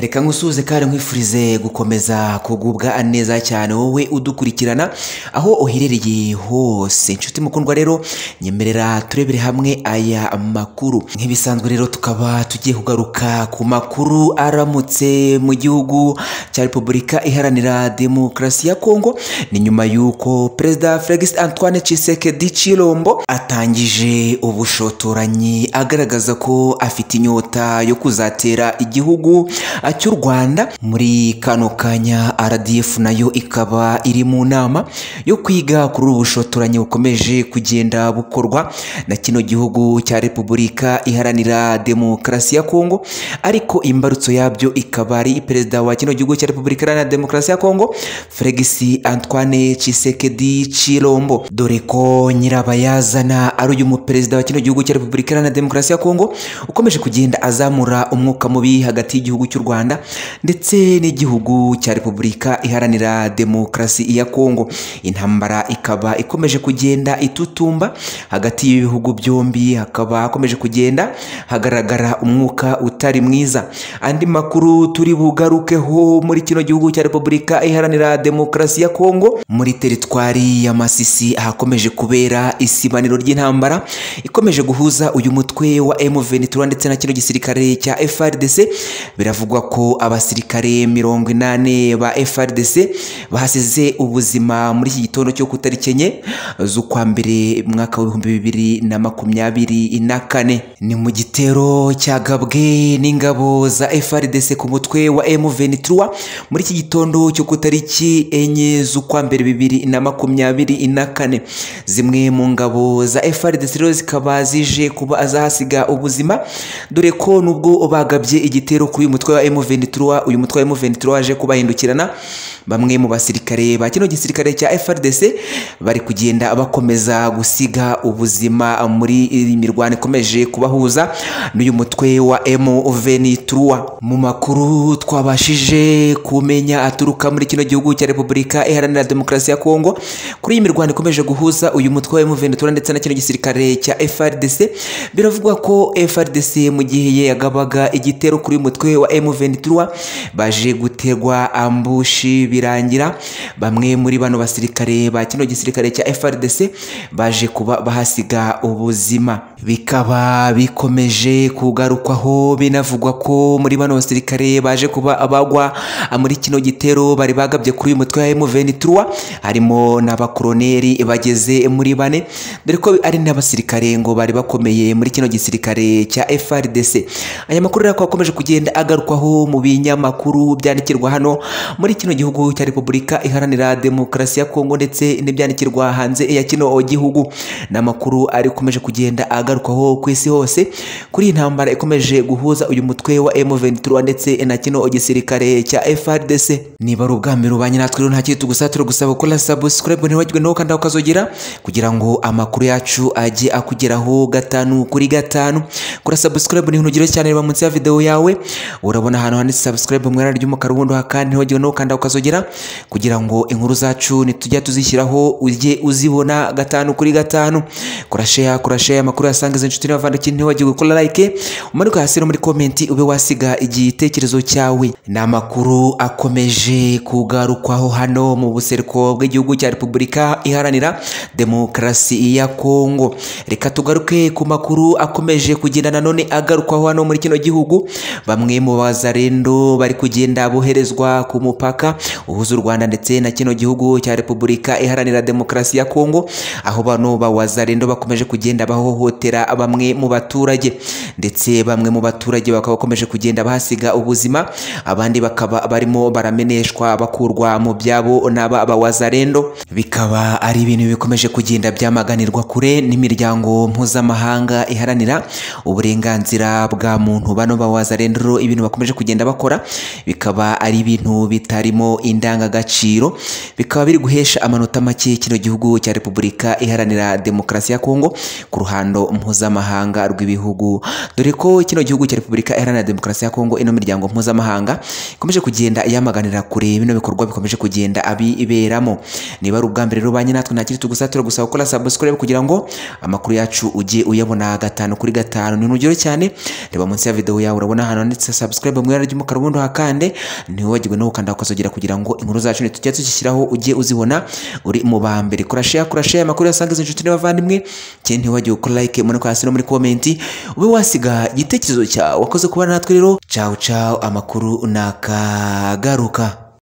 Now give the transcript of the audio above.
reka nkusuhuze kandi nkwifurize gukomeza kugubwa neza cyane wowe udukurikirana aho uherereye hose inshuti mukundwa rero nyemerera turebere hamwe aya makuru nk'ibisanzwe rero tukaba tugiye kugaruka ku makuru aramutse mu gihugu cya repubulika iharanira demokarasi ya kongo ni nyuma y'uko perezida felix antoine Tshisekedi Chilombo atangije ubushotoranyi agaragaza ko afite inyota yo kuzatera igihugu cy'u rwanda muri kano kanya rdf nayo ikaba iri mu nama yo kwiga kuri ubu bushotoranyi bukomeje kugenda bukorwa na kino gihugu cya repubulika iharanira demokarasi ya kongo ariko imbarutso yabyo ikaba ari perezida wa kino gihugu cya repubulika iharanira demokarasi ya kongo felix antoine cisekedi cirombo dore ko nyirabayazana ari uyu muperezida wa kino gihugu cya repubulika iharanira demokarasi ya kongo ukomeje kugenda azamura umwuka mubi hagati y'igihugu cy'u Rwanda Rwanda ndetse n'igihugu cya Repubulika Iharanira Demokarasi ya Kongo intambara ikaba ikomeje kugenda itutumba hagati y'ibihugu byombi hakaba hakomeje kugenda hagaragara umwuka utari mwiza andi makuru turi bugarukeho muri kino gihugu cya Repubulika Iharanira Demokarasi ya Kongo muri teritwari ya Masisi hakomeje kubera isibaniro ry'intambara ikomeje guhuza uyu mutwe wa m ndetse na kino gisirikare cya FARDC biravugwa bivugwa ko abasirikare mirongo inani ba FRDC bahasize ubuzima muri iki gitondo cyo kutariki enye z'ukwa mbere mwaka w'ibihumbi bibiri na makumyabiri na kane ni mu gitero cyagabwe n'ingabo za FRDC ku mutwe wa M23 muri iki gitondo cyo kutariki enye z'ukwa mbere bibiri na makumyabiri na kane zimwe mu ngabo za FRDC rero zikaba zije kuba azahasiga ubuzima dore ko nubwo bagabye igitero kuri uyu mutwe wa M23 uyu mutwe wa M23 waje kubahindukirana bamwe mu basirikare ba kino gisirikare cya FRDC bari kugenda bakomeza gusiga ubuzima muri mirwano ikomeje kubahuza n'uyu mutwe wa M23 mu makuru twabashije kumenya aturuka muri kino gihugu cya Repubulika Iharanira Demokarasi ya Kongo kuri iyi mirwano ikomeje guhuza uyu mutwe wa M23 ndetse na kino gisirikare cya FRDC biravugwa ko FRDC mu gihe yagabaga igitero kuri uyu mutwe wa M23 23 baje gutegwa ambushi birangira bamwe muri bano basirikare ba kino gisirikare cya FRDC baje kuba bahasiga ubuzima bikaba bikomeje kugarukwaho binavugwa ko muri bano basirikare baje kuba abagwa muri kino gitero bari bagabye kuri uyu mutwe wa M23 harimo n'abakoroneri bageze muri bane dore ko ari n'abasirikare ngo bari bakomeye muri kino gisirikare cya FRDC aya makuru rero akomeje kugenda agarukwaho aho mu binyamakuru byandikirwa hano muri kino gihugu cya repubulika iharanira demokarasi ya kongo ndetse n'ibyandikirwa hanze ya kino gihugu ni amakuru ari ukomeje kugenda agarukwaho ku isi hose kuri iyi ntambara ikomeje guhuza uyu mutwe wa M23 ndetse na kino gisirikare cya FRDC niba ari ubwa mbere ubanye natwe rero nta kintu tugusaba turagusaba gukora subscribe ntibagirwe naho kandi ukazogera kugira ngo amakuru yacu ajye akugeraho gatanu kuri gatanu kora subscribe ni ihunugiro cyane reba munsi ya video yawe urabona ahantu handitse subscribe mu ibara ry'umukara ubundi kandi ntiwagire n'ukanda ukazogera kugira ngo inkuru zacu nitujya tuzishyiraho ujye uzibona gatanu kuri gatanu kurasheya kurasheya amakuru yasangiza inshuti n'abavandimwe ntiwagire gukora like umanuka hasi no muri komenti ube wasiga igitekerezo cyawe ni amakuru akomeje kugarukwaho hano mu buseruko bw'igihugu cya repubulika iharanira demokarasi ya kongo reka tugaruke ku makuru akomeje kugenda nanone agarukwaho hano muri kino gihugu bamwe mu baza bazalendo bari kugenda boherezwa ku mupaka uhuza u Rwanda ndetse na kino gihugu cya Repubulika Iharanira demokrasi ya Kongo aho bano bawazalendo bakomeje kugenda bahohotera bamwe mu baturage ndetse bamwe mu baturage bakaba bakomeje kugenda bahasiga ubuzima abandi bakaba barimo barameneshwa bakurwa mu byabo n'aba bawazalendo bikaba ari ibintu bikomeje kugenda byamaganirwa kure n'imiryango mpuzamahanga iharanira uburenganzira bwa muntu bano bawazalendo ibintu bakomeje bakomeje kugenda bakora bikaba ari ibintu bitarimo indangagaciro bikaba biri guhesha amanota make kino gihugu cya Repubulika Iharanira Demokarasi ya Kongo ku ruhando mpuzamahanga rw'ibihugu dore ko kino gihugu cya Repubulika Iharanira Demokarasi ya Kongo ino miryango mpuzamahanga ikomeje kugenda yamaganira kure bino bikorwa bikomeje kugenda abiberamo niba ari ubwa mbere rubanye natwe nta kindi tugusatira gusa gukora subscribe kugira ngo amakuru yacu ujye uyabona gatanu kuri gatanu ni urugero cyane reba munsi ya video yawe urabona hano handitse subscribe mu ibara ry'umukara ubundi uhakande ntiwibagirwe no gukanda ukazogera kugira ngo inkuru zacu tujya tuzishyiraho ujye uzibona uri mu ba mbere kora share kora share amakuru yasangiza inshuti n'abavandimwe cyane ntiwibagirwe gukora like muri kwasi no muri comment ube wasiga igitekerezo cyawe wakoze kubona natwe rero ciao ciao amakuru nakagaruka